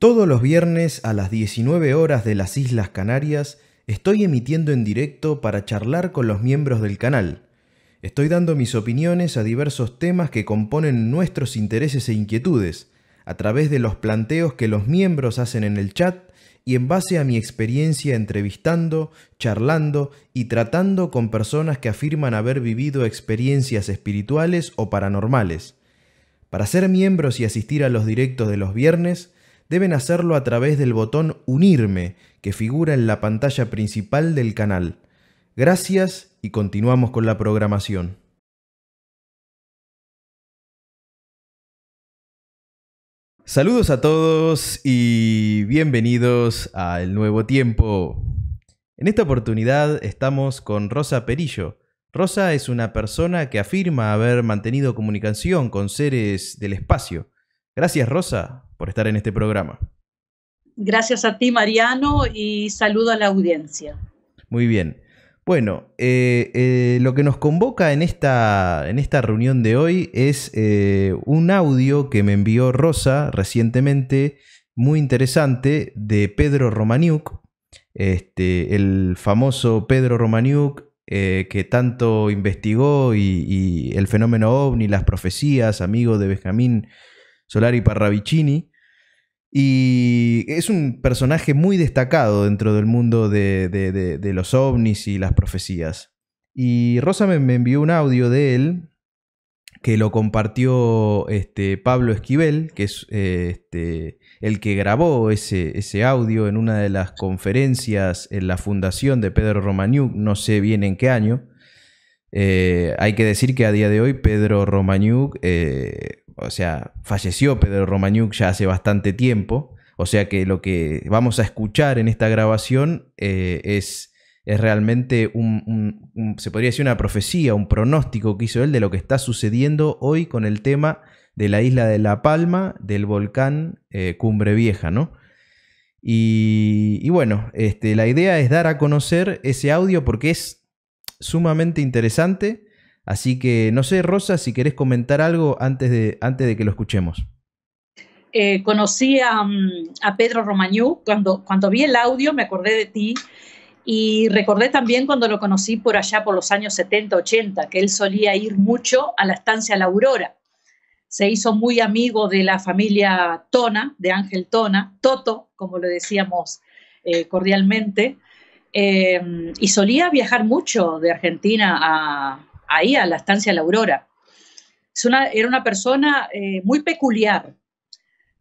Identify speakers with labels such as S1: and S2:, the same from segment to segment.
S1: Todos los viernes a las 19 horas de las Islas Canarias estoy emitiendo en directo para charlar con los miembros del canal. Estoy dando mis opiniones a diversos temas que componen nuestros intereses e inquietudes, a través de los planteos que los miembros hacen en el chat y en base a mi experiencia entrevistando, charlando y tratando con personas que afirman haber vivido experiencias espirituales o paranormales. Para ser miembros y asistir a los directos de los viernes, deben hacerlo a través del botón Unirme que figura en la pantalla principal del canal. Gracias y continuamos con la programación. Saludos a todos y bienvenidos a El Nuevo Tiempo. En esta oportunidad estamos con Rosa Perillo. Rosa es una persona que afirma haber mantenido comunicación con seres del espacio Gracias, Rosa, por estar en este programa.
S2: Gracias a ti, Mariano, y saludo a la audiencia.
S1: Muy bien. Bueno, eh, eh, lo que nos convoca en esta, en esta reunión de hoy es eh, un audio que me envió Rosa recientemente, muy interesante, de Pedro Romaniuk, este, el famoso Pedro Romaniuk que tanto investigó y, el fenómeno ovni, las profecías, amigo de Benjamín Solari Parravicini. Y es un personaje muy destacado dentro del mundo de, los ovnis y las profecías. Y Rosa me, envió un audio de él que lo compartió este, Pablo Esquivel, que es eh, este, el que grabó ese, audio en una de las conferencias en la fundación de Pedro Romanuk, no sé bien en qué año. Eh, hay que decir que a día de hoy Pedro Romanuk eh, o sea, falleció Pedro Romagnuc ya hace bastante tiempo, o sea que lo que vamos a escuchar en esta grabación eh, es, es, realmente un, se podría decir una profecía, un pronóstico que hizo él de lo que está sucediendo hoy con el tema de la isla de La Palma, del volcán eh, Cumbre Vieja, ¿no? Y, y bueno, este, la idea es dar a conocer ese audio porque es sumamente interesante Así que no sé, Rosa, si querés comentar algo antes de, antes de que lo escuchemos.
S2: Eh, conocí a, mm, Pedro Romagnú, cuando, cuando vi el audio me acordé de ti y recordé también cuando lo conocí por allá por los años 70, 80, que él solía ir mucho a la estancia La Aurora. Se hizo muy amigo de la familia Tona, de Ángel Tona, Toto, como le decíamos eh, cordialmente, eh, y solía viajar mucho de Argentina a, ahí a la estancia La Aurora. era una persona eh, muy peculiar.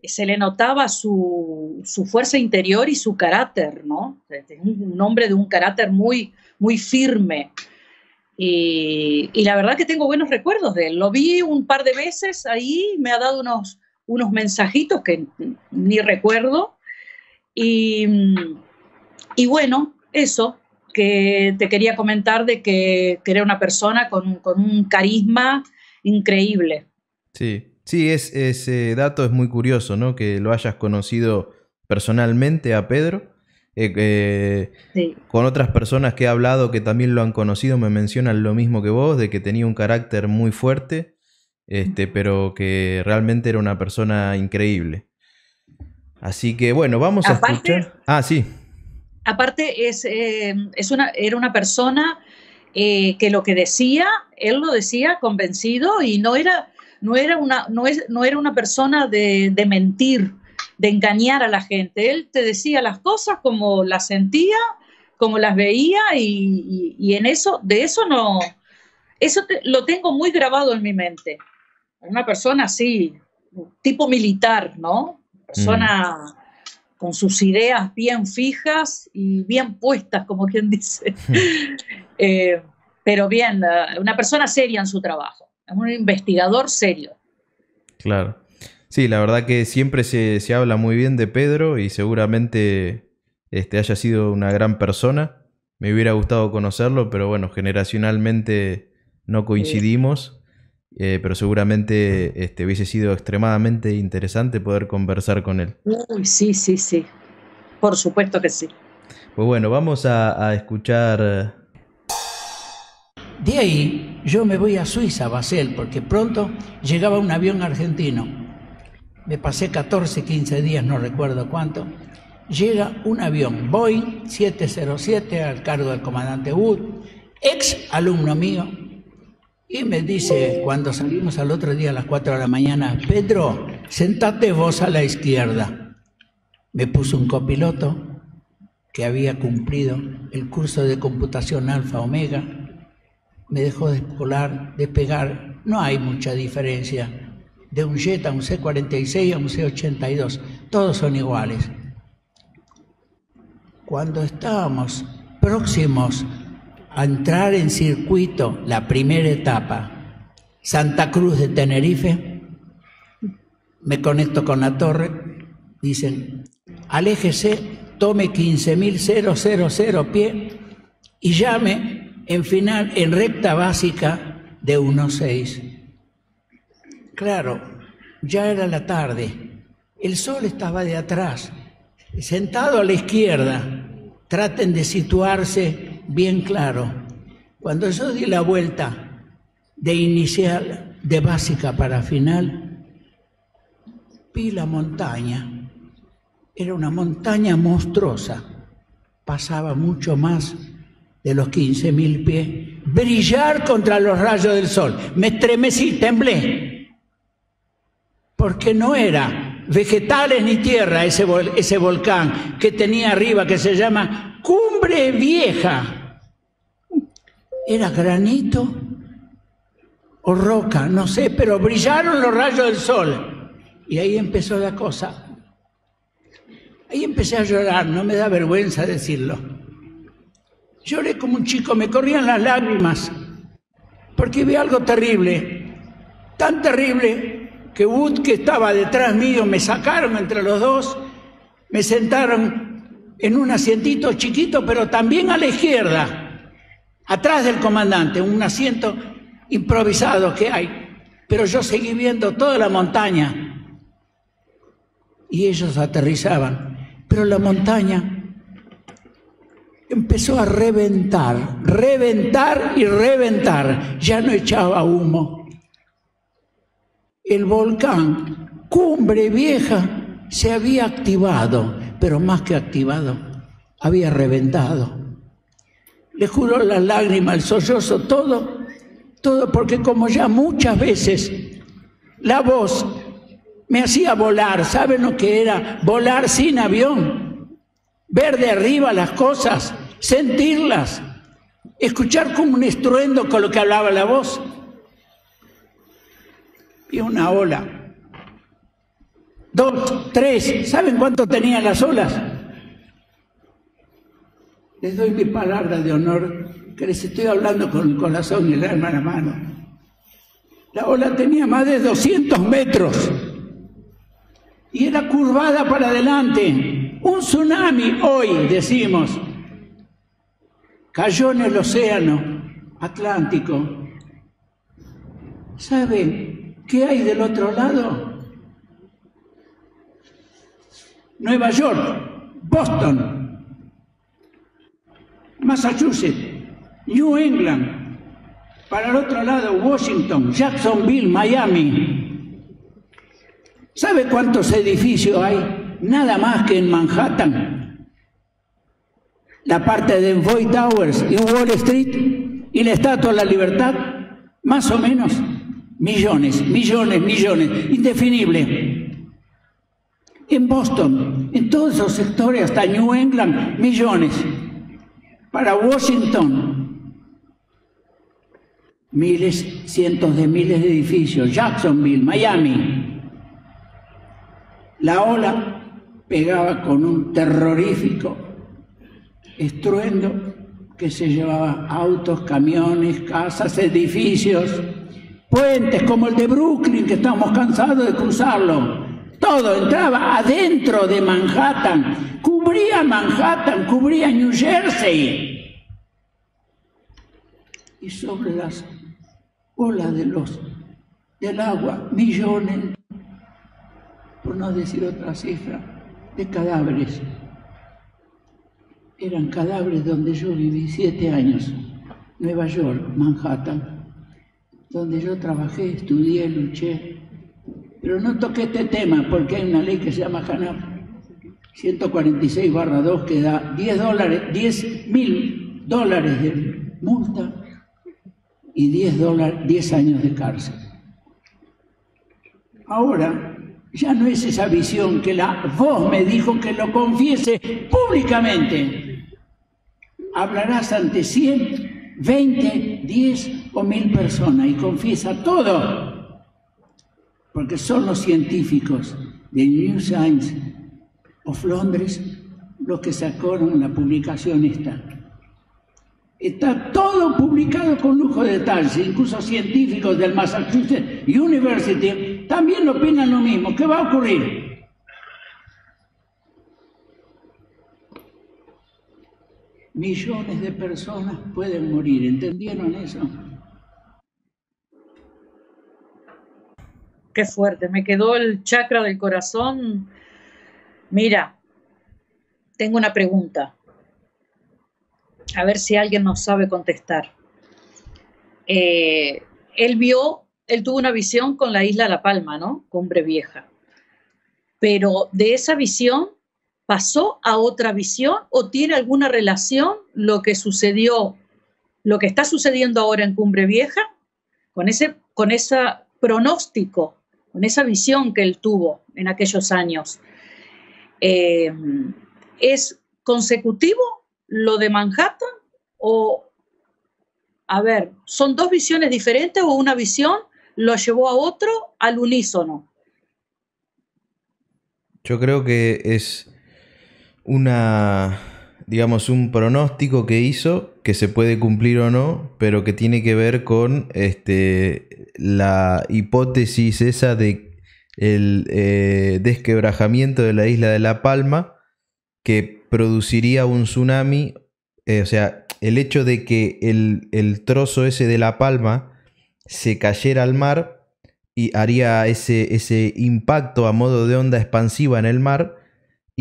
S2: Se le notaba su, fuerza interior y su carácter, ¿no? Este, un, un hombre de un carácter muy, muy firme. Y, la verdad que tengo buenos recuerdos de él. Lo vi un par de veces ahí, me ha dado unos, unos mensajitos que ni recuerdo. Y, y bueno, eso, que te quería comentar de que, era una persona con, un carisma increíble.
S1: Sí, sí, ese dato es muy curioso, ¿no? Que lo hayas conocido personalmente a Pedro. Eh, eh, con otras personas que he hablado que también lo han conocido me mencionan lo mismo que vos, de que tenía un carácter muy fuerte, este, pero que realmente era una persona increíble. Así que bueno, vamos a escuchar. Ah, sí
S2: aparte es, eh, es una, era una persona eh, que lo que decía, él lo decía convencido y no era, no era, una, no es, no era una persona de, mentir, de engañar a la gente. Él te decía las cosas como las sentía, como las veía y, en eso, de eso no, eso lo tengo muy grabado en mi mente. Una persona así, tipo militar, ¿no? Persona... Mm con sus ideas bien fijas y bien puestas, como quien dice. Eh, pero bien, una persona seria en su trabajo, es un investigador serio.
S1: Claro. Sí, la verdad que siempre se, habla muy bien de Pedro y seguramente este, haya sido una gran persona. Me hubiera gustado conocerlo, pero bueno, generacionalmente no coincidimos. Eh, pero seguramente este, hubiese sido extremadamente interesante poder conversar con él.
S2: Sí, sí, sí. Por supuesto que sí.
S1: Pues bueno, vamos a, escuchar. Eh,
S3: De ahí yo me voy a Suiza, Basel, porque pronto llegaba un avión argentino. Me pasé 14, 15 días, no recuerdo cuánto. Llega un avión Boeing 707 al cargo del comandante Wood, ex alumno mío, y me dice, cuando salimos al otro día a las 4 de la mañana, Pedro, sentate vos a la izquierda. Me puso un copiloto que había cumplido el curso de computación alfa omega, me dejó descolar, despegar. No hay mucha diferencia de un jet a un C-46 a un C-82. Todos son iguales. Cuando estábamos próximos a entrar en circuito, la primera etapa, Santa Cruz de Tenerife, me conecto con la torre, dicen, aléjese, tome 15.000 pie y llame en final, en recta básica de 1.6. Claro, ya era la tarde, el sol estaba de atrás, sentado a la izquierda, traten de situarse bien claro. Cuando yo di la vuelta de inicial, de básica para final, vi la montaña. Era una montaña monstruosa. Pasaba mucho más de los 15.000 pies. Brillar contra los rayos del sol. Me estremecí, temblé. Porque no era vegetales ni tierra ese, ese volcán que tenía arriba, que se llama Cumbre Vieja era granito o roca, no sé, pero brillaron los rayos del sol. Y ahí empezó la cosa. Ahí empecé a llorar, no me da vergüenza decirlo. Lloré como un chico, me corrían las lágrimas, porque vi algo terrible, tan terrible que Wood, que estaba detrás mío, me sacaron entre los dos, me sentaron en un asientito chiquito, pero también a la izquierda atrás del comandante, un asiento improvisado que hay. Pero yo seguí viendo toda la montaña y ellos aterrizaban. Pero la montaña empezó a reventar, reventar y reventar. Ya no echaba humo. El volcán, cumbre vieja, se había activado, pero más que activado, había reventado le juro las lágrimas, el sollozo, todo, todo, porque como ya muchas veces la voz me hacía volar, ¿saben lo que era? Volar sin avión, ver de arriba las cosas, sentirlas, escuchar como un estruendo con lo que hablaba la voz. Y una ola, dos, tres, ¿saben cuánto tenían las olas? Les doy mi palabra de honor que les estoy hablando con el corazón y el alma en la mano. La ola tenía más de 200 metros y era curvada para adelante. Un tsunami hoy, decimos, cayó en el océano Atlántico. ¿Saben qué hay del otro lado? Nueva York, Boston, Massachusetts, New England, para el otro lado Washington, Jacksonville, Miami. ¿Sabe cuántos edificios hay? Nada más que en Manhattan. La parte de Void Towers y Wall Street y la Estatua de la Libertad, más o menos millones, millones, millones, indefinible. En Boston, en todos esos sectores, hasta New England, millones para Washington. Miles, cientos de miles de edificios, Jacksonville, Miami. La ola pegaba con un terrorífico estruendo que se llevaba autos, camiones, casas, edificios, puentes como el de Brooklyn, que estamos cansados de cruzarlo todo entraba adentro de Manhattan, cubría Manhattan, cubría New Jersey. Y sobre las olas de los, del agua, millones, por no decir otra cifra, de cadáveres. Eran cadáveres donde yo viví siete años, Nueva York, Manhattan, donde yo trabajé, estudié, luché, pero no toqué este tema porque hay una ley que se llama JANAP 146 2 que da 10 dólares, mil dólares de multa y 10, 10 años de cárcel. Ahora, ya no es esa visión que la voz me dijo que lo confiese públicamente. Hablarás ante 100, 20, 10 o 1.000 personas y confiesa todo porque son los científicos de New Science of Londres los que sacaron la publicación esta. Está todo publicado con lujo de detalle, incluso científicos del Massachusetts University también opinan lo mismo. ¿Qué va a ocurrir? Millones de personas
S2: pueden morir, ¿entendieron eso? fuerte, me quedó el chakra del corazón. Mira, tengo una pregunta. A ver si alguien nos sabe contestar. Eh, él vio, él tuvo una visión con la isla La Palma, ¿no? Cumbre Vieja. Pero de esa visión pasó a otra visión o tiene alguna relación lo que sucedió, lo que está sucediendo ahora en Cumbre Vieja con ese, con ese pronóstico con esa visión que él tuvo en aquellos años. Eh, ¿Es consecutivo lo de Manhattan o, a ver, son dos visiones diferentes o una visión lo llevó a otro al unísono?
S1: Yo creo que es una digamos, un pronóstico que hizo que se puede cumplir o no, pero que tiene que ver con este, la hipótesis esa de el eh, desquebrajamiento de la isla de La Palma que produciría un tsunami, eh, o sea, el hecho de que el, el trozo ese de La Palma se cayera al mar y haría ese, ese impacto a modo de onda expansiva en el mar,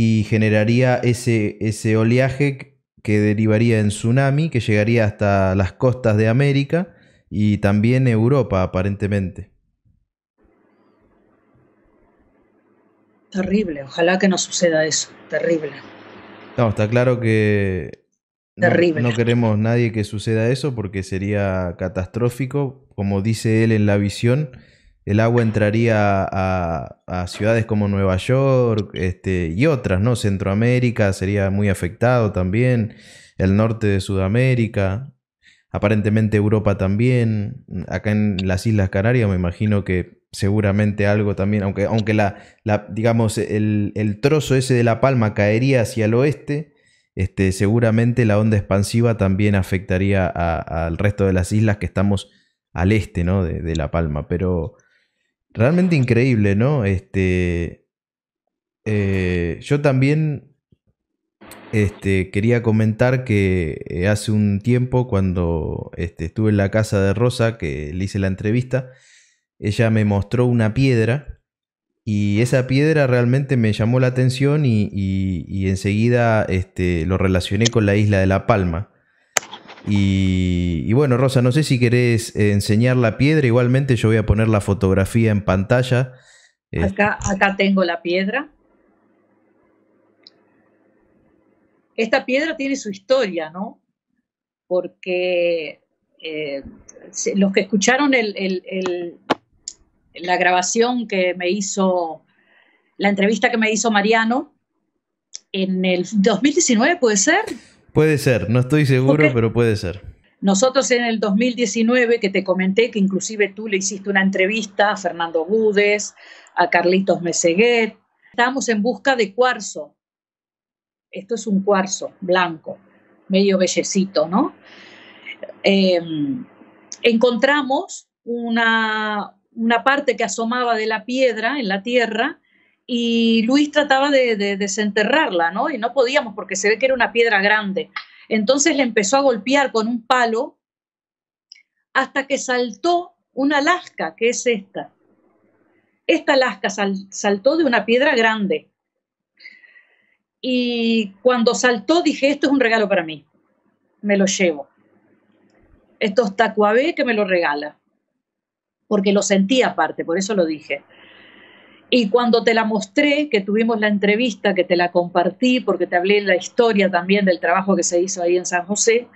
S1: y generaría ese, ese oleaje que derivaría en tsunami, que llegaría hasta las costas de América y también Europa, aparentemente.
S2: Terrible, ojalá que no suceda eso, terrible.
S1: No, está claro que no queremos nadie que suceda eso porque sería catastrófico, como dice él en la visión, el agua entraría a, ciudades como Nueva York este, y otras, ¿no? Centroamérica sería muy afectado también, el norte de Sudamérica, aparentemente Europa también, acá en las Islas Canarias me imagino que seguramente algo también, aunque, aunque la, digamos, el, trozo ese de La Palma caería hacia el oeste, este, seguramente la onda expansiva también afectaría al resto de las islas que estamos al este, ¿no? de La Palma, pero Realmente increíble, ¿no? Este, eh, yo también este, quería comentar que eh, hace un tiempo, cuando este, estuve en la casa de Rosa, que le hice la entrevista, ella me mostró una piedra y esa piedra realmente me llamó la atención y, y enseguida este, lo relacioné con la isla de La Palma. Y, bueno, Rosa, no sé si querés eh, enseñar la piedra, igualmente yo voy a poner la fotografía en pantalla. Eh,
S2: acá, acá tengo la piedra. Esta piedra tiene su historia, ¿no? Porque eh, los que escucharon la grabación que me hizo, la entrevista que me hizo Mariano, en el 2019, ¿puede ser?
S1: Puede ser, no estoy seguro, pero puede ser.
S2: Nosotros en el 2019, que te comenté, que inclusive tú le hiciste una entrevista a Fernando Gudes, a Carlitos Meseguet, estábamos en busca de cuarzo. Esto es un cuarzo blanco, medio bellecito, ¿no? Em, encontramos una, una parte que asomaba de la piedra en la tierra y Luis trataba de, desenterrarla, ¿no? Y no podíamos porque se ve que era una piedra grande. Entonces le empezó a golpear con un palo hasta que saltó una lasca, que es esta. Esta lasca saltó de una piedra grande. Y cuando saltó dije, esto es un regalo para mí, me lo llevo. Esto es Tacuabé que me lo regala, porque lo sentí aparte, por eso lo dije. Y cuando te la mostré, que tuvimos la entrevista, que te la compartí, porque te hablé la historia también del trabajo que se hizo ahí en San José,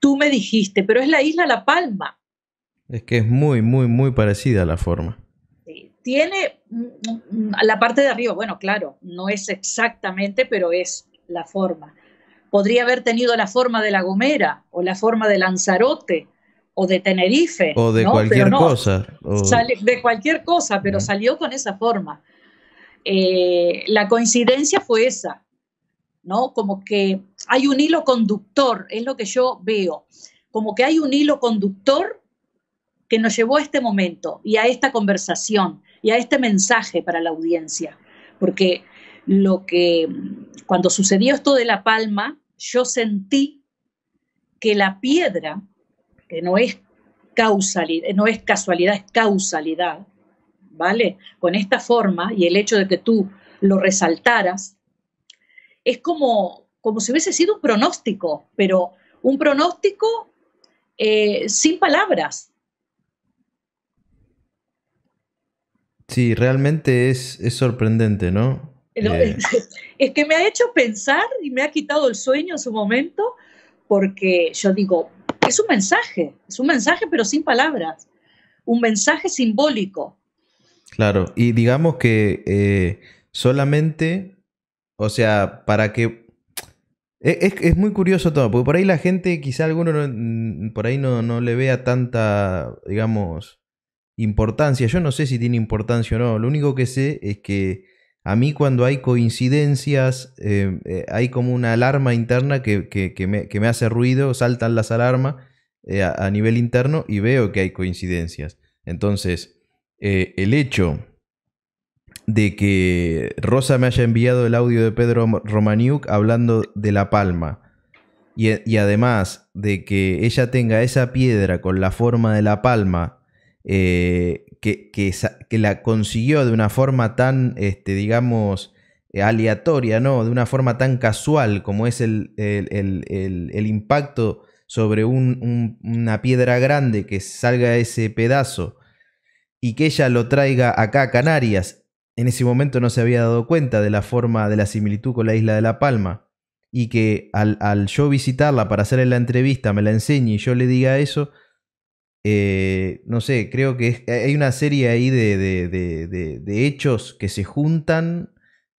S2: tú me dijiste, pero es la isla La Palma.
S1: Es que es muy, muy, muy parecida a la forma.
S2: Sí. Tiene la parte de arriba, bueno, claro, no es exactamente, pero es la forma. Podría haber tenido la forma de La Gomera o la forma de Lanzarote o de Tenerife. O de cualquier cosa. Sale, de cualquier cosa, pero salió con esa forma. Eh, la coincidencia fue esa, ¿no? Como que hay un hilo conductor, es lo que yo veo, como que hay un hilo conductor que nos llevó a este momento y a esta conversación y a este mensaje para la audiencia, porque lo que cuando sucedió esto de La Palma, yo sentí que la piedra que no es causalidad, no es casualidad, es causalidad, ¿vale? Con esta forma y el hecho de que tú lo resaltaras, es como, como si hubiese sido un pronóstico, pero un pronóstico eh, sin palabras.
S1: Sí, realmente es, sorprendente, ¿no? Eh.
S2: es que me ha hecho pensar y me ha quitado el sueño en su momento, porque yo digo, es un mensaje, es un mensaje pero sin palabras, un mensaje simbólico.
S1: Claro, y digamos que eh, solamente, o sea, para que... E, es, muy curioso todo, porque por ahí la gente, quizá alguno mm, por ahí no, no le vea tanta, digamos, importancia. Yo no sé si tiene importancia o no. Lo único que sé es que a mí cuando hay coincidencias eh, eh, hay como una alarma interna que, me, hace ruido, saltan las alarmas eh, a, nivel interno y veo que hay coincidencias. Entonces, el hecho de que Rosa me haya enviado el audio de Pedro Romaniuk hablando de La Palma y, además de que ella tenga esa piedra con la forma de La Palma que, la consiguió de una forma tan, este, digamos, eh, aleatoria, ¿no? De una forma tan casual como es el, el, el, impacto sobre una piedra grande que salga ese pedazo y que ella lo traiga acá a Canarias. En ese momento no se había dado cuenta de la forma, de la similitud con la isla de La Palma. Y que al, al yo visitarla para hacerle la entrevista me la enseñe y yo le diga eso, eh, no sé, creo que hay una serie ahí de, hechos que se juntan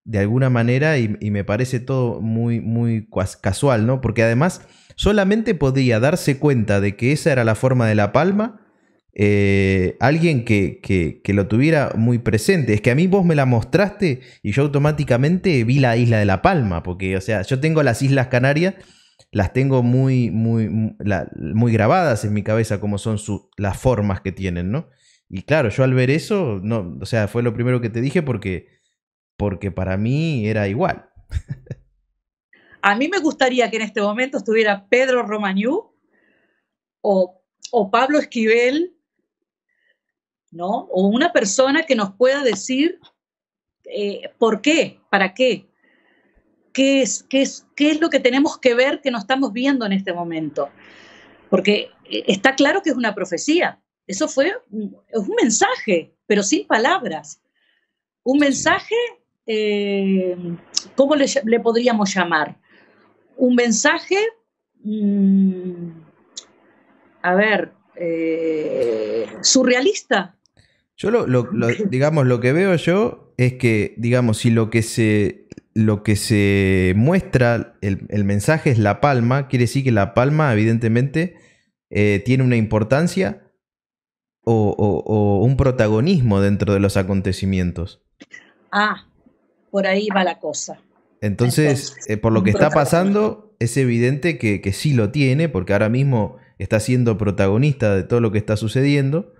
S1: de alguna manera y, me parece todo muy, muy casual, ¿no? Porque además solamente podía darse cuenta de que esa era la forma de la palma eh, alguien que, que, que, lo tuviera muy presente. Es que a mí vos me la mostraste y yo automáticamente vi la isla de la palma, porque, o sea, yo tengo las Islas Canarias las tengo muy, muy, muy grabadas en mi cabeza, como son las formas que tienen, ¿no? Y claro, yo al ver eso, no, o sea, fue lo primero que te dije porque, porque para mí era igual.
S2: A mí me gustaría que en este momento estuviera Pedro Romañú o, o Pablo Esquivel, ¿no? O una persona que nos pueda decir eh, por qué, para qué, qué es, qué lo que tenemos que ver que no estamos viendo en este momento. Porque eh, está claro que es una profecía. Eso fue un mensaje, pero sin palabras. Un mensaje, eh, ¿cómo le, podríamos llamar? Un mensaje, mm, a ver, eh, surrealista.
S1: Yo digamos, lo que veo yo es que, digamos, si lo que se lo que se muestra, el, mensaje es la palma, quiere decir que la palma evidentemente eh, tiene una importancia o, un protagonismo dentro de los acontecimientos.
S2: Ah, por ahí va la cosa.
S1: Entonces, eh, por lo que está pasando, es evidente que, sí lo tiene, porque ahora mismo está siendo protagonista de todo lo que está sucediendo,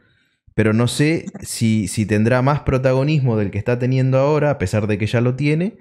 S1: pero no sé si tendrá más protagonismo del que está teniendo ahora, a pesar de que ya lo tiene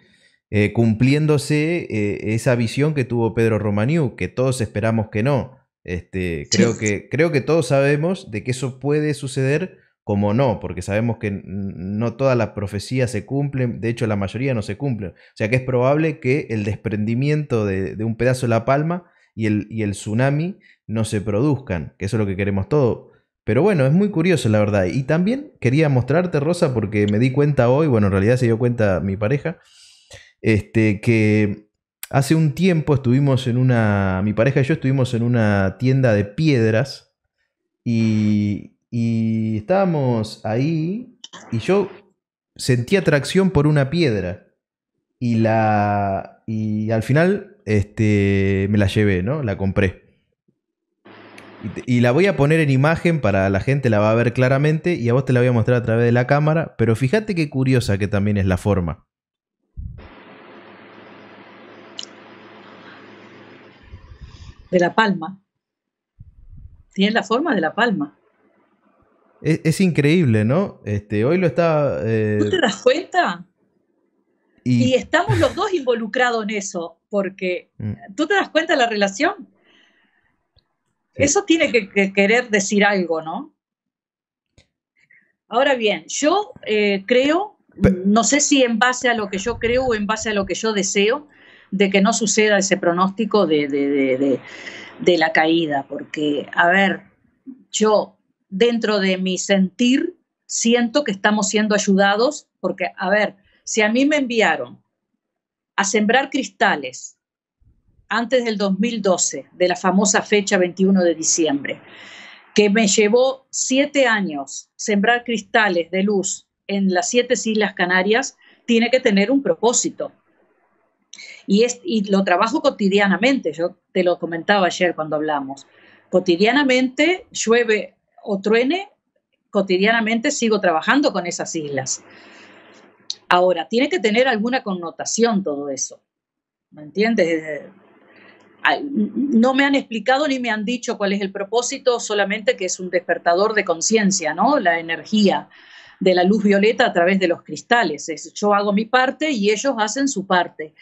S1: eh, cumpliéndose eh, esa visión que tuvo Pedro Romaniú, que todos esperamos que no. Este, creo, que, creo que todos sabemos de que eso puede suceder como no, porque sabemos que no todas las profecías se cumplen, de hecho la mayoría no se cumplen. O sea que es probable que el desprendimiento de, un pedazo de la palma y el, y el tsunami no se produzcan, que eso es lo que queremos todos. Pero bueno, es muy curioso la verdad. Y también quería mostrarte, Rosa, porque me di cuenta hoy, bueno, en realidad se dio cuenta mi pareja, este, que hace un tiempo estuvimos en una. Mi pareja y yo estuvimos en una tienda de piedras. Y, estábamos ahí. Y yo sentí atracción por una piedra. Y la. Y al final este, me la llevé, ¿no? La compré. Y, y, la voy a poner en imagen para la gente, la va a ver claramente y a vos te la voy a mostrar a través de la cámara, pero fíjate qué curiosa que también es la forma.
S2: de la palma. Tiene la forma de la palma.
S1: Es, increíble, ¿no? Este, hoy lo está. Eh, ¿Tú te
S2: das cuenta? Y... estamos los dos involucrados en eso, porque mm. ¿tú te das cuenta de la relación? Eso tiene que, querer decir algo, ¿no? Ahora bien, yo eh, creo, no sé si en base a lo que yo creo o en base a lo que yo deseo, de que no suceda ese pronóstico de, de, de, la caída, porque, a ver, yo dentro de mi sentir siento que estamos siendo ayudados, porque, a ver, si a mí me enviaron a sembrar cristales antes del 2012, de la famosa fecha 21 de diciembre, que me llevó siete años sembrar cristales de luz en las siete Islas Canarias, tiene que tener un propósito. Y, lo trabajo cotidianamente, yo te lo comentaba ayer cuando hablamos. Cotidianamente llueve o truene, cotidianamente sigo trabajando con esas islas. Ahora, tiene que tener alguna connotación todo eso. ¿Me entiendes? No me han explicado ni me han dicho cuál es el propósito, solamente que es un despertador de conciencia, ¿no? La energía de la luz violeta a través de los cristales. yo hago mi parte y ellos hacen su parte.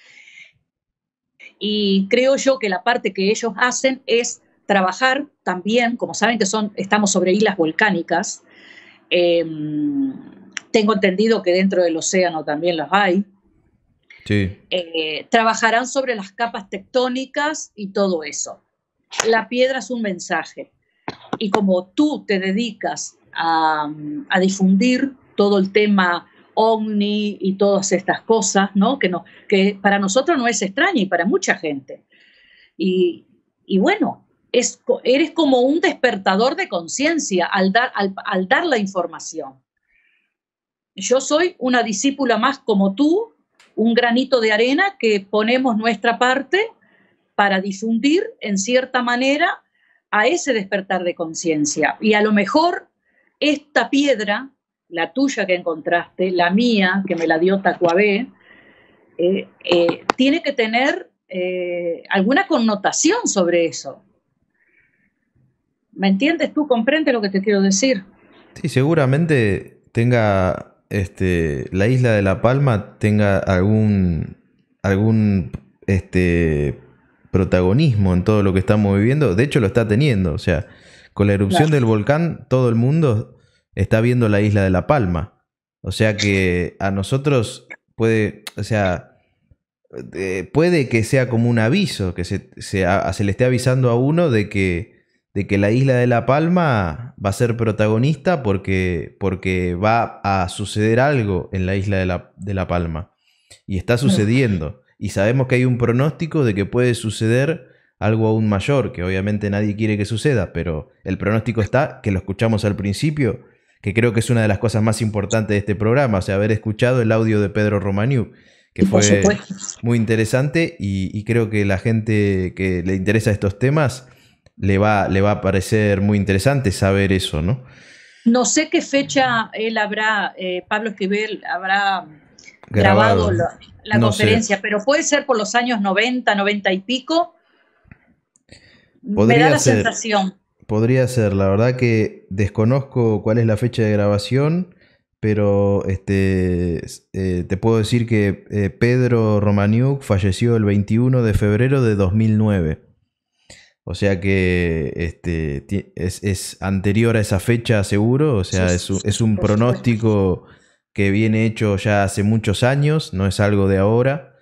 S2: Y creo yo que la parte que ellos hacen es trabajar también, como saben que son, estamos sobre islas volcánicas, em, tengo entendido que dentro del océano también las hay. Eh, trabajarán sobre las capas tectónicas y todo eso. La piedra es un mensaje. Y como tú te dedicas a difundir todo el tema ovni y todas estas cosas, ¿no? Que, no, que para nosotros no es extraña y para mucha gente. Y, bueno, es, eres como un despertador de conciencia al dar, al dar la información. Yo soy una discípula más como tú, un granito de arena que ponemos nuestra parte para difundir en cierta manera a ese despertar de conciencia. Y a lo mejor esta piedra la tuya que encontraste, la mía, que me la dio Tacuabé, eh, eh, tiene que tener eh, alguna connotación sobre eso. ¿Me entiendes tú? ¿Comprendes lo que te quiero decir?
S1: Sí, seguramente tenga este, la isla de La Palma tenga algún, algún este, protagonismo en todo lo que estamos viviendo. De hecho, lo está teniendo. O sea, con la erupción del volcán, todo el mundo está viendo la isla de La Palma. O sea que a nosotros puede, o sea, puede que sea como un aviso, que se, le esté avisando a uno de que, de que la isla de La Palma va a ser protagonista porque, porque va a suceder algo en la isla la, de la Palma. Y está mm. sucediendo. Y sabemos que hay un pronóstico de que puede suceder algo aún mayor, que obviamente nadie quiere que suceda, pero el pronóstico está, que lo escuchamos al principio, que creo que es una de las cosas más importantes de este programa, o sea, haber escuchado el audio de Pedro Romaniú, que fue muy interesante y, creo que la gente que le interesa estos temas le va, le va a parecer muy interesante saber eso, ¿no?
S2: No sé qué fecha él habrá, eh, Pablo Esquivel habrá
S1: grabado, la, conferencia,
S2: pero puede ser por los años 90, 90 y pico. Me da la sensación.
S1: Podría ser, la verdad que desconozco cuál es la fecha de grabación, pero este, eh, te puedo decir que eh, Pedro Romaniuk falleció el 21 de febrero de 2009. O sea que este, es, anterior a esa fecha seguro, o sea, es, un, es un pronóstico que viene hecho ya hace muchos años, no es algo de ahora.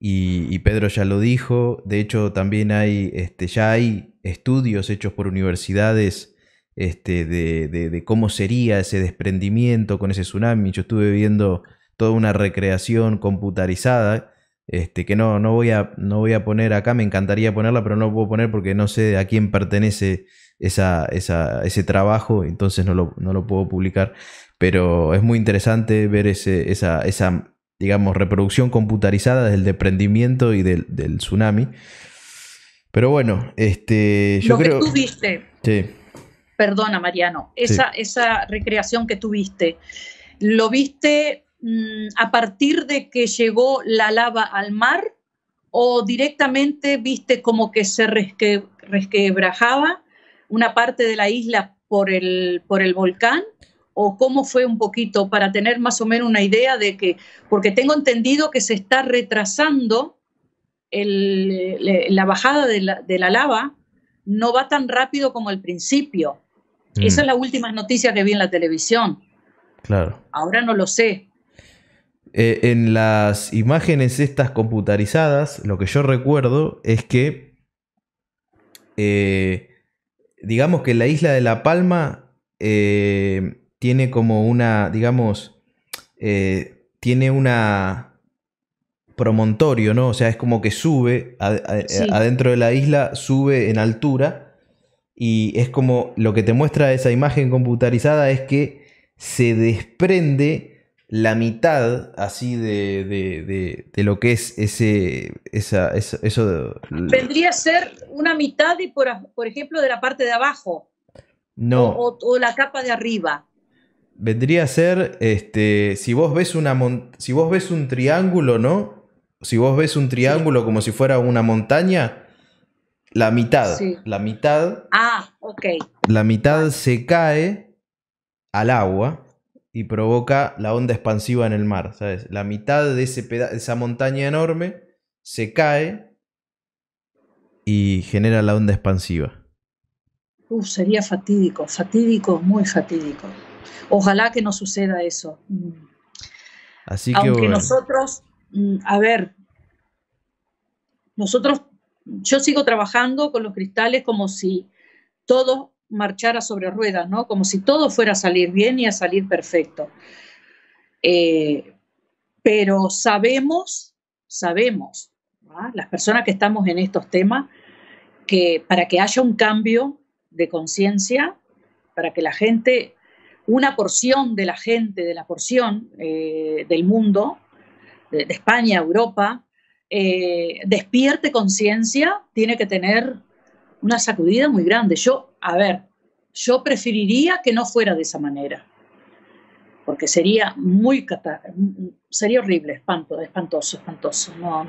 S1: Y, Pedro ya lo dijo, de hecho también hay, este, ya hay estudios hechos por universidades este, de, cómo sería ese desprendimiento con ese tsunami. Yo estuve viendo toda una recreación computarizada, este, que no, no, voy a, no voy a poner acá, me encantaría ponerla, pero no puedo poner porque no sé a quién pertenece esa, ese trabajo, entonces no lo, puedo publicar. Pero es muy interesante ver ese, esa, esa digamos, reproducción computarizada del desprendimiento y del, tsunami. Pero bueno, este, yo Lo creo... que
S2: tú Sí. Perdona, Mariano. Esa, esa recreación que tuviste, ¿lo viste mm, a partir de que llegó la lava al mar o directamente viste como que se resquebrajaba una parte de la isla por el, por el volcán? o cómo fue un poquito para tener más o menos una idea de que, porque tengo entendido que se está retrasando la bajada de la, lava, no va tan rápido como al principio. Mm. Esa es la última noticia que vi en la televisión. Claro. Ahora no lo sé.
S1: Eh, en las imágenes estas computarizadas, lo que yo recuerdo es que, eh, digamos que la isla de La Palma eh, tiene como una, digamos, eh, tiene una promontorio, ¿no? O sea, es como que sube adentro de la isla, sube en altura y es como lo que te muestra esa imagen computarizada es que se desprende la mitad así de, de, de, de, lo que es ese esa, eso, vendría
S2: a ser una mitad por, ejemplo de la parte de abajo no o, la capa de arriba
S1: vendría a ser, este, si vos ves una si vos ves un triángulo, ¿no? Si vos ves un triángulo como si fuera una montaña, la mitad, la mitad, ah, okay. la mitad se cae al agua y provoca la onda expansiva en el mar, ¿sabes? La mitad de ese esa montaña enorme se cae y genera la onda expansiva.
S2: Uh, sería fatídico, fatídico, muy fatídico. Ojalá que no suceda eso.
S1: Así que Aunque
S2: nosotros, mm, a ver, nosotros, yo sigo trabajando con los cristales como si todo marchara sobre ruedas, ¿no? Como si todo fuera a salir bien y a salir perfecto. Eh, pero sabemos, sabemos, ¿ah? las personas que estamos en estos temas, que para que haya un cambio de conciencia, para que la gente una porción de la gente, de la porción eh, del mundo, de, España, Europa, eh, despierte conciencia, tiene que tener una sacudida muy grande. Yo, a ver, yo preferiría que no fuera de esa manera, porque sería muy, sería horrible, espanto, espantoso, espantoso. No,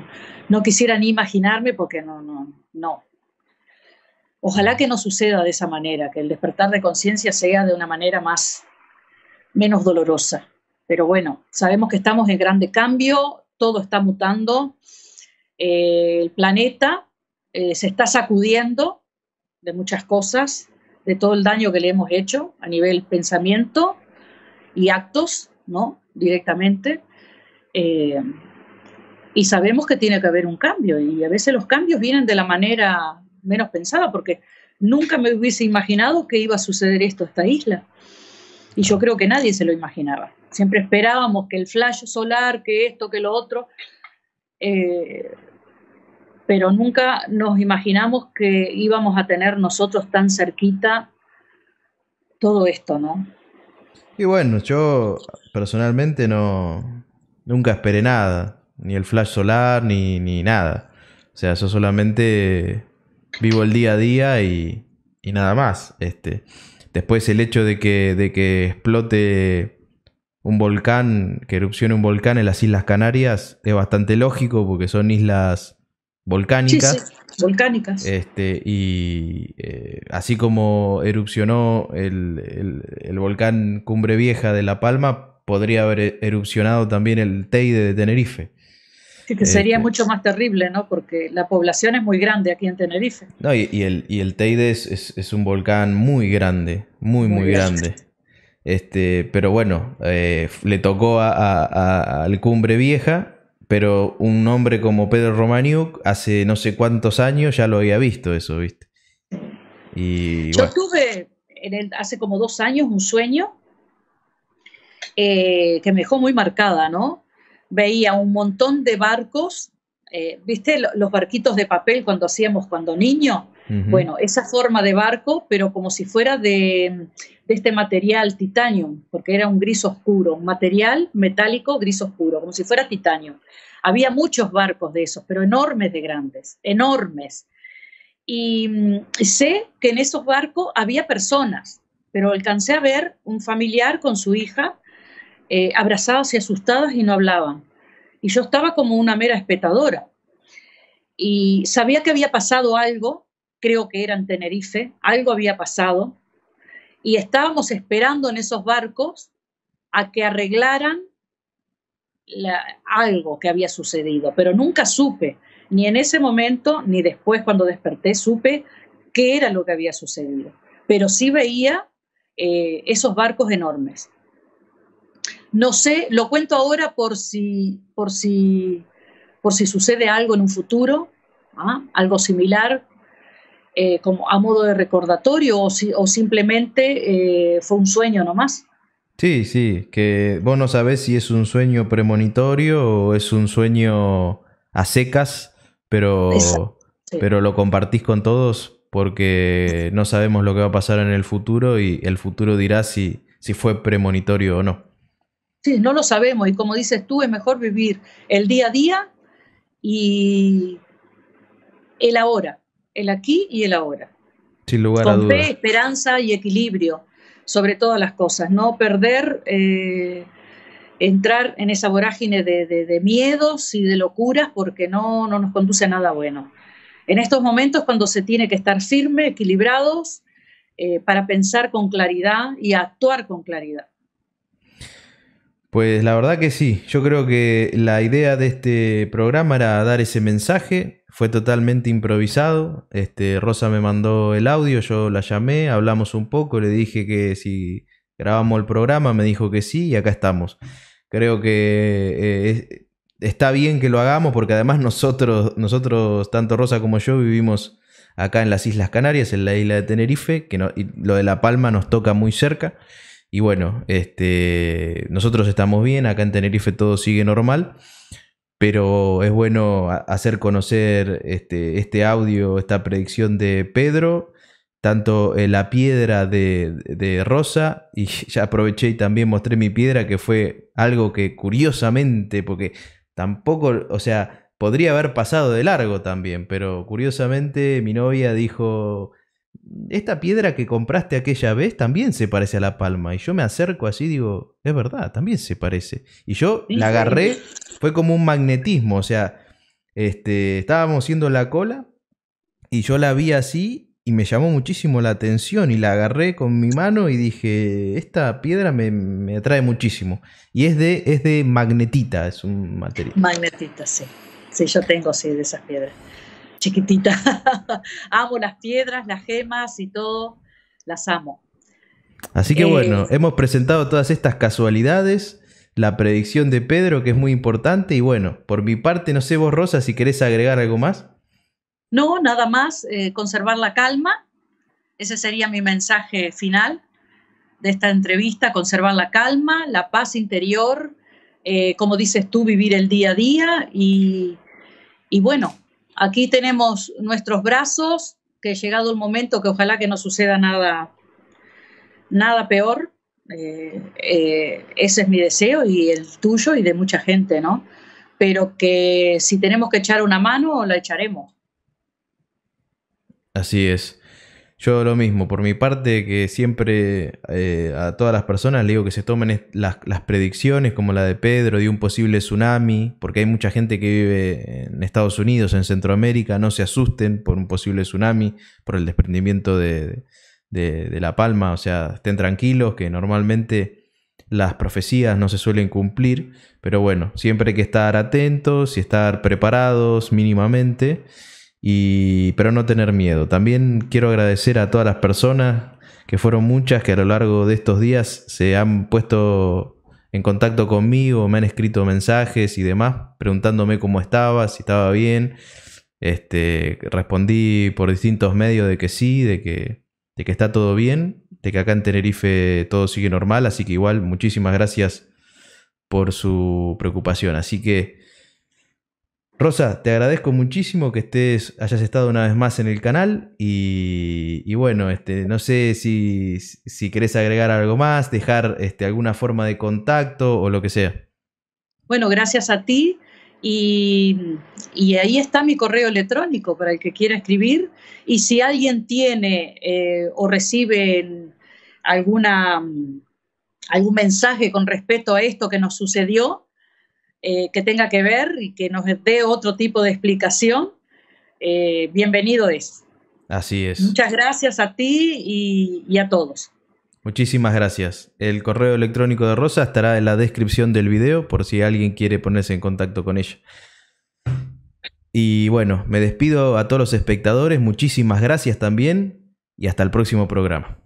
S2: no quisiera ni imaginarme porque no, no, no. Ojalá que no suceda de esa manera, que el despertar de conciencia sea de una manera más menos dolorosa. Pero bueno, sabemos que estamos en grande cambio, todo está mutando, eh, el planeta eh, se está sacudiendo de muchas cosas, de todo el daño que le hemos hecho a nivel pensamiento y actos, ¿no? Directamente. Eh, y sabemos que tiene que haber un cambio y a veces los cambios vienen de la manera menos pensada porque nunca me hubiese imaginado que iba a suceder esto a esta isla. Y yo creo que nadie se lo imaginaba. Siempre esperábamos que el flash solar, que esto, que lo otro, eh, pero nunca nos imaginamos que íbamos a tener nosotros tan cerquita todo esto, ¿no?
S1: Y bueno, yo personalmente no nunca esperé nada, ni el flash solar, ni, nada. O sea, yo solamente vivo el día a día y, y nada más. Este. Después el hecho de que, de que explote un volcán, que erupcione un volcán en las Islas Canarias, es bastante lógico porque son islas volcánicas.
S2: volcánicas.
S1: Este, y eh, así como erupcionó el, volcán Cumbre Vieja de La Palma, podría haber erupcionado también el Teide de Tenerife
S2: que sería este, mucho más terrible, ¿no? Porque la población es muy grande aquí en Tenerife.
S1: No, y, el, y Teide es, un volcán muy grande, muy, muy, grande. Este, pero bueno, eh, le tocó a, al Cumbre Vieja, pero un hombre como Pedro Romaniuk hace no sé cuántos años ya lo había visto eso, ¿viste? Yo
S2: tuve hace como dos años un sueño eh, que me dejó muy marcada, ¿no? veía un montón de barcos, eh, ¿viste los barquitos de papel cuando hacíamos cuando niño? Bueno, esa forma de barco, pero como si fuera de, este material titanio, porque era un gris oscuro, un material metálico gris oscuro, como si fuera titanio. Había muchos barcos de esos, pero enormes de grandes, enormes. Y mm, sé que en esos barcos había personas, pero alcancé a ver un familiar con su hija eh, abrazadas y asustadas y no hablaban. Y yo estaba como una mera espectadora. Y sabía que había pasado algo, creo que era en Tenerife, algo había pasado. Y estábamos esperando en esos barcos a que arreglaran algo que había sucedido, pero nunca supe, ni en ese momento, ni después cuando desperté, supe qué era lo que había sucedido. Pero sí veía eh, esos barcos enormes. No sé, lo cuento ahora por si, por si, por si sucede algo en un futuro, ¿ah? algo similar, eh, como a modo de recordatorio o, o simplemente eh, fue un sueño nomás.
S1: Sí, sí, que vos no sabés si es un sueño premonitorio o es un sueño a secas, pero, pero lo compartís con todos porque no sabemos lo que va a pasar en el futuro y el futuro dirá si, si fue premonitorio o no.
S2: Sí, no lo sabemos y como dices tú, es mejor vivir el día a día y el ahora, el aquí y el ahora.
S1: Sin lugar Con a dudas. Fe,
S2: esperanza y equilibrio sobre todas las cosas, no perder, eh, entrar en esa vorágine de, miedos y de locuras porque no, no nos conduce a nada bueno. En estos momentos cuando se tiene que estar firme, equilibrados, eh, para pensar con claridad y actuar con claridad.
S1: Pues la verdad que sí, yo creo que la idea de este programa era dar ese mensaje, fue totalmente improvisado, este, Rosa me mandó el audio, yo la llamé, hablamos un poco, le dije que si grabamos el programa, me dijo que sí y acá estamos. Creo que eh, está bien que lo hagamos porque además nosotros, nosotros, tanto Rosa como yo, vivimos acá en las Islas Canarias, en la isla de Tenerife, que y lo de La Palma nos toca muy cerca. Y bueno, este, nosotros estamos bien, acá en Tenerife todo sigue normal, pero es bueno hacer conocer este, este audio, esta predicción de Pedro, tanto eh, la piedra de, de Rosa, y ya aproveché y también mostré mi piedra, que fue algo que curiosamente, porque tampoco, o sea, podría haber pasado de largo también, pero curiosamente mi novia dijo esta piedra que compraste aquella vez también se parece a la palma. Y yo me acerco así y digo, es verdad, también se parece. Y yo la agarré, fue como un magnetismo, o sea, este, estábamos haciendo la cola y yo la vi así y me llamó muchísimo la atención y la agarré con mi mano y dije, esta piedra me, atrae muchísimo. Y es de, es de magnetita, es un material.
S2: Magnetita, sí. Sí, yo tengo, así de esas piedras chiquitita. amo las piedras, las gemas y todo, las amo.
S1: Así que bueno, eh, hemos presentado todas estas casualidades, la predicción de Pedro que es muy importante y bueno, por mi parte, no sé vos Rosa si querés agregar algo más.
S2: No, nada más, eh, conservar la calma, ese sería mi mensaje final de esta entrevista, conservar la calma, la paz interior, eh, como dices tú, vivir el día a día y, y bueno, Aquí tenemos nuestros brazos, que llegado el momento, que ojalá que no suceda nada, nada peor. Eh, eh, ese es mi deseo y el tuyo y de mucha gente, ¿no? Pero que si tenemos que echar una mano, la echaremos.
S1: Así es. Yo lo mismo, por mi parte, que siempre eh, a todas las personas le digo que se tomen las, predicciones como la de Pedro de un posible tsunami, porque hay mucha gente que vive en Estados Unidos, en Centroamérica, no se asusten por un posible tsunami, por el desprendimiento de, de La Palma, o sea, estén tranquilos, que normalmente las profecías no se suelen cumplir, pero bueno, siempre hay que estar atentos y estar preparados mínimamente y pero no tener miedo. También quiero agradecer a todas las personas, que fueron muchas, que a lo largo de estos días se han puesto en contacto conmigo, me han escrito mensajes y demás, preguntándome cómo estaba, si estaba bien. Este, respondí por distintos medios de que sí, de que, de que está todo bien, de que acá en Tenerife todo sigue normal, así que igual muchísimas gracias por su preocupación. Así que Rosa, te agradezco muchísimo que estés, hayas estado una vez más en el canal y, bueno, este, no sé si, si, querés agregar algo más, dejar este, alguna forma de contacto o lo que sea.
S2: Bueno, gracias a ti y, ahí está mi correo electrónico para el que quiera escribir y si alguien tiene eh, o recibe alguna, algún mensaje con respecto a esto que nos sucedió, eh, que tenga que ver y que nos dé otro tipo de explicación, eh, bienvenido es.
S1: Así es. Muchas
S2: gracias a ti y, y a todos.
S1: Muchísimas gracias. El correo electrónico de Rosa estará en la descripción del video por si alguien quiere ponerse en contacto con ella. Y bueno, me despido a todos los espectadores, muchísimas gracias también y hasta el próximo programa.